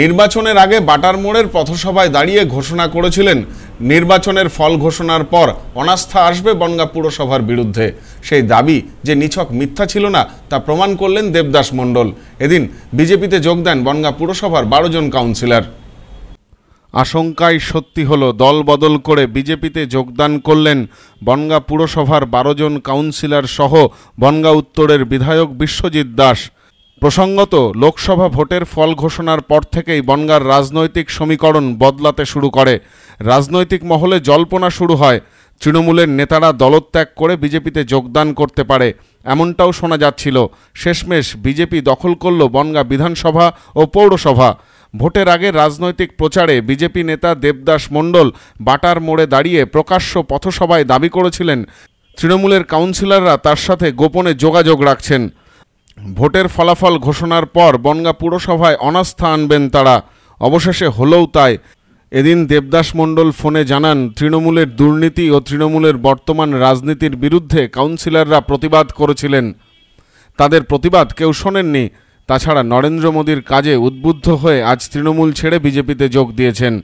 নির্বাচনের আগে বাটার মোড়ের পথসভায় দাঁড়িয়ে ঘোষণা করেছিলেন নির্বাচনের ফল ঘোষণার পর অনাস্থা আসবে বনগা পুরসভার বিরুদ্ধে সেই দাবি যে নিছক মিথ্যা ছিল না তা প্রমাণ করলেন দেবদাস মণ্ডল এদিন বিজেপিতে যোগ দেন বনগা পুরসভার বারো জন কাউন্সিলর আশঙ্কায় সত্যি হল দল বদল করে বিজেপিতে যোগদান করলেন বনগা পুরসভার বারো জন কাউন্সিলর সহ বনগা উত্তরের বিধায়ক বিশ্বজিৎ দাস প্রসঙ্গত লোকসভা ভোটের ফল ঘোষণার পর থেকেই বনগার রাজনৈতিক সমীকরণ বদলাতে শুরু করে রাজনৈতিক মহলে জল্পনা শুরু হয় তৃণমূলের নেতারা দলত্যাগ করে বিজেপিতে যোগদান করতে পারে এমনটাও শোনা যাচ্ছিল শেষমেশ বিজেপি দখল করল বনগা বিধানসভা ও পৌরসভা ভোটের আগে রাজনৈতিক প্রচারে বিজেপি নেতা দেবদাস মণ্ডল বাটার মোড়ে দাঁড়িয়ে প্রকাশ্য পথসভায় দাবি করেছিলেন তৃণমূলের কাউন্সিলররা তার সাথে গোপনে যোগাযোগ রাখছেন ভোটের ফলাফল ঘোষণার পর বনগা পুরসভায় অনাস্থা আনবেন তারা অবশেষে হলেও তাই এদিন দেবদাস মণ্ডল ফোনে জানান তৃণমূলের দুর্নীতি ও তৃণমূলের বর্তমান রাজনীতির বিরুদ্ধে কাউন্সিলররা প্রতিবাদ করেছিলেন তাদের প্রতিবাদ কেউ শোনেননি তাছাড়া নরেন্দ্র মোদীর কাজে উদ্বুদ্ধ হয়ে আজ তৃণমূল ছেড়ে বিজেপিতে যোগ দিয়েছেন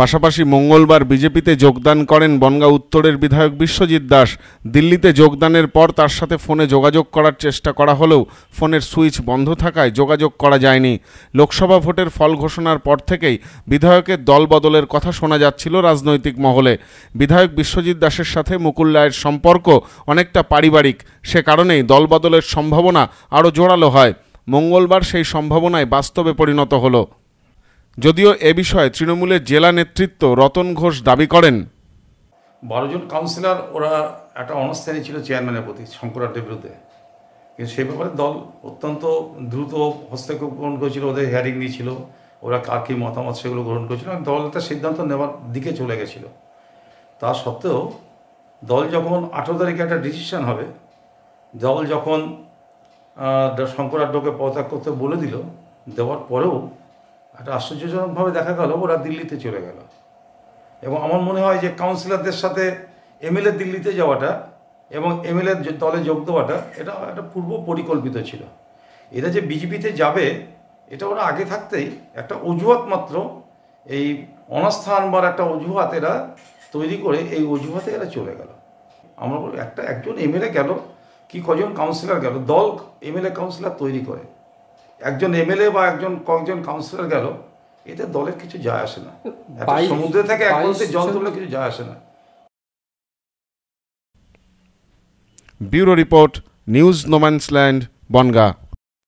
পাশাপাশি মঙ্গলবার বিজেপিতে যোগদান করেন বনগাঁ উত্তরের বিধায়ক বিশ্বজিৎ দাস দিল্লিতে যোগদানের পর তার সাথে ফোনে যোগাযোগ করার চেষ্টা করা হলেও ফোনের সুইচ বন্ধ থাকায় যোগাযোগ করা যায়নি লোকসভা ভোটের ফল ঘোষণার পর থেকেই বিধায়কের দল বদলের কথা শোনা যাচ্ছিল রাজনৈতিক মহলে বিধায়ক বিশ্বজিৎ দাসের সাথে মুকুল রায়ের সম্পর্ক অনেকটা পারিবারিক সে কারণেই দল বদলের সম্ভাবনা আরও জোরালো হয় মঙ্গলবার সেই সম্ভাবনায় বাস্তবে পরিণত হলো যদিও এ বিষয়ে তৃণমূলের জেলা নেতৃত্ব রতন ঘোষ দাবি করেন বারোজন কাউন্সিলর ওরা একটা অনুষ্ঠানে ছিল চেয়ারম্যানের প্রতি শঙ্করাটের বিরুদ্ধে কিন্তু সেই ব্যাপারে দল অত্যন্ত দ্রুত হস্তক্ষেপ গ্রহণ করেছিল ওদের হিয়ারিং নিয়েছিল ওরা কার কী মতামত সেগুলো গ্রহণ করেছিল দল একটা সিদ্ধান্ত নেওয়ার দিকে চলে গেছিল তা সত্ত্বেও দল যখন আঠেরো তারিখে একটা ডিসিশন হবে দল যখন শঙ্করাড্যকে পদত্যাগ করতে বলে দিল দেওয়ার পরেও একটা আশ্চর্যজনকভাবে দেখা গেল ওরা দিল্লিতে চলে গেল এবং আমার মনে হয় যে কাউন্সিলরদের সাথে এমএলএ দিল্লিতে যাওয়াটা এবং এমএলএ দলে যোগ দেওয়াটা এটা একটা পূর্ব পরিকল্পিত ছিল এরা যে বিজেপিতে যাবে এটা ওরা আগে থাকতেই একটা অজুহাত মাত্র এই অনাস্থান বা একটা অজুহাত এরা তৈরি করে এই অজুহাতে এরা চলে গেল আমরা একটা একজন এমএলএ গেল কি কজন কাউন্সিলর গেল দল এমএলএ কাউন্সিলর তৈরি করে একজন এমএলএ বা একজন কয়েকজন কাউন্সিলর গেল এতে দলের কিছু যায় আসে না সমুদ্রে থেকে এক জল কিছু যায় আসে না bureau report news no man's land Bongaon